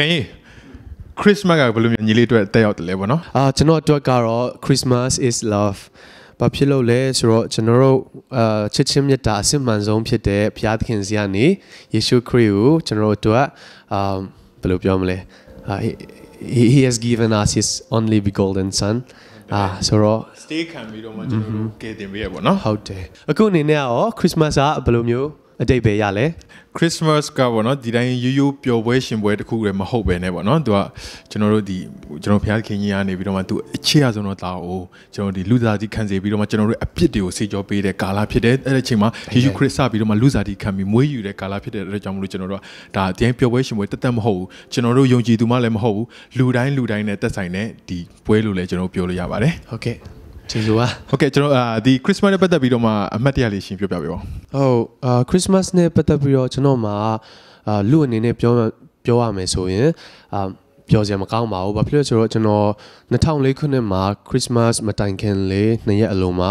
ဘယ်ခရစ်စမတ်ကဘယ်လိုမျိုးညီလေးအတွက်တက်ရောက်တယ်လဲပေါ့နော်အာကျွန်တော်အတွက်ကတော့ Christmas is love ဘာဖြစ်လို့လဲဆိုတော့ကျွန်တော်တို့အာချစ်ချင်းမြတ်တာအစစ်မှန်ဆုံးဖြစ်တဲ့ဘုရားသခင်စီကနေယေရှုခရစ်ကိုကျွန်တော်တို့အတွက်အာဘယ်လိုပြောမလဲ he has given us his only begotten son အာဆိုတော့ stay ခံပြီးတော့မှကျွန်တော်တို့ကယ်တင်ပေးရပေါ့နော်ဟုတ်တယ်အခုအနေနဲ့ရော Christmas ကဘယ်လိုမျိုးအတိတ်ပဲရလဲ Christmas ကပေါ့နော်ဒီတိုင်းရိုးရိုးပျော်ပွဲရှင်ပွဲတစ်ခုလည်းမဟုတ်ပဲねပေါ့နော်သူကကျွန်တော်တို့ဒီကျွန်တော်ဘုရားခင်ကြီးကနေပြီးတော့မှသူအခြေအဆုံးတော့တာကိုကျွန်တော်ဒီလူသားကြီးခံစေပြီးတော့မှကျွန်တော်တို့အပြစ်တွေကိုစေကျော်ပေးတဲ့ကာလဖြစ်တဲ့အဲ့ဒီအချိန်မှာယေရှုခရစ်စပြီးတော့မှလူသားကြီးခံပြီးမွေးယူတဲ့ကာလဖြစ်တဲ့အဲ့ဒါကြောင့်မလို့ကျွန်တော်တို့ကဒါဒီတိုင်းပျော်ပွဲရှင်ပွဲတသက်မဟုတ်ဘူးကျွန်တော်တို့ယုံကြည်သူမှလည်းမဟုတ်ဘူးလူတိုင်းလူတိုင်းနဲ့သက်ဆိုင်တဲ့ဒီပွဲလို့လည်းကျွန်တော်ပြောလို့ရပါတယ်ဟုတ်ကဲ့ကျေးဇူးပါဟုတ်ကဲ့ကျွန်တော်အာဒီ Christmas နဲ့ပတ်သက်ပြီးတော့မှအမှတ်တရလေးရှင်းပြပြပေးပါဦးဟုတ်အာ Christmas နဲ့ပတ်သက်ပြီးတော့ကျွန်တော်မှာအာလူအနေနဲ့ပြောပြောရမယ်ဆိုရင်အာပြောစရာမကောင်းပါဘူး။ဘာဖြစ်လို့ဆိုတော့ကျွန်တော်2004ခုနှစ်မှာ Christmas မတိုင်ခင်လေးနှစ်ရက်အလုံးမှာ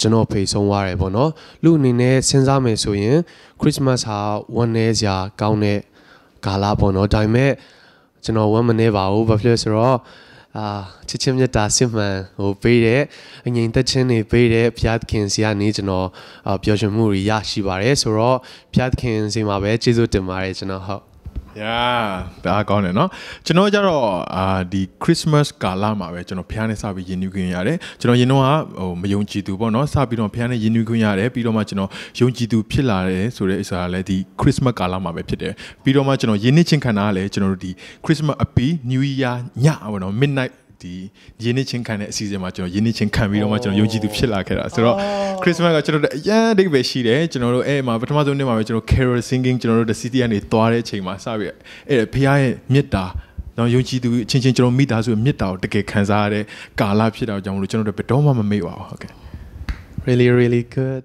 ကျွန်တော်ဖေဆုံးသွားတယ်ပေါ့နော်။လူအနေနဲ့စဉ်းစားမယ်ဆိုရင် Christmas ဟာဝမ်းနည်းစရာ ကောင်းတဲ့ကာလပေါ့နော်။ဒါပေမဲ့ကျွန်တော်ဝမ်းမနည်းပါဘူး။ဘာဖြစ်လို့ဆိုတော့အာချစ်ချင်းမြတ်တာစစ်မှန်ဟိုပေးတဲ့အငြိမ်သက်ချင်းတွေပေးတဲ့ဘုရားသခင်စီကနေကျွန်တော်ပျော်ရွှင်မှုတွေရရှိပါတယ်ဆိုတော့ဘုရားသခင်စီမှာပဲကျေးဇူးတင်ပါတယ်ကျွန်တော်ဟုတ်ယာဒါကောင်းတယ်နော်ကျွန်တော်ကြတော့အာဒီ Christmas ကာလမှာပဲကျွန်တော်ဖျားနဲ့စပြီးယဉ်ညူခွင့်ရတယ်ကျွန်တော်ယင်တော့ဟိုမယုံကြည်သူပေါ့နော်စပြီးတော့ဖျားနဲ့ယဉ်ညူခွင့်ရတယ်ပြီးတော့မှကျွန်တော်ယုံကြည်သူဖြစ်လာတယ်ဆိုတဲ့အစားလည်းဒီ Christmas ကာလမှာပဲဖြစ်တယ်ပြီးတော့မှကျွန်တော်ယဉ်နှစ်ချင်းခံတာကလည်းကျွန်တော်တို့ဒီ Christmas အပီ New Year ညပေါ့နော် midnight ဒီရင်းနှီးချင်းခံတဲ့အစီအစဉ်မှာကျွန်တော်ရင်းနှီးချင်းခံပြီးတော့မှကျွန်တော်ယုံကြည်သူဖြစ်လာခဲ့တာဆိုတော့ခရစ်စမတ်ကကျွန်တော်တို့အရန်အဓိပ္ပာယ်ရှိတယ်ကျွန်တော်တို့အဲ့မှာပထမဆုံးနေ့မှာပဲကျွန်တော် carol singing ကျွန်တော်တို့ the city ကနေသွားတဲ့အချိန်မှာစပြီးအဲ့ဘုရားရဲ့မေတ္တာတော့ယုံကြည်သူအချင်းချင်းကျွန်တော်မိသားစုရဲ့မေတ္တာကိုတကယ်ခံစားရတဲ့ကာလဖြစ်တာကြောင့်မလို့ကျွန်တော်တို့ဘယ်တော့မှမမေ့ပါဘူးဟုတ်ကဲ့ really really good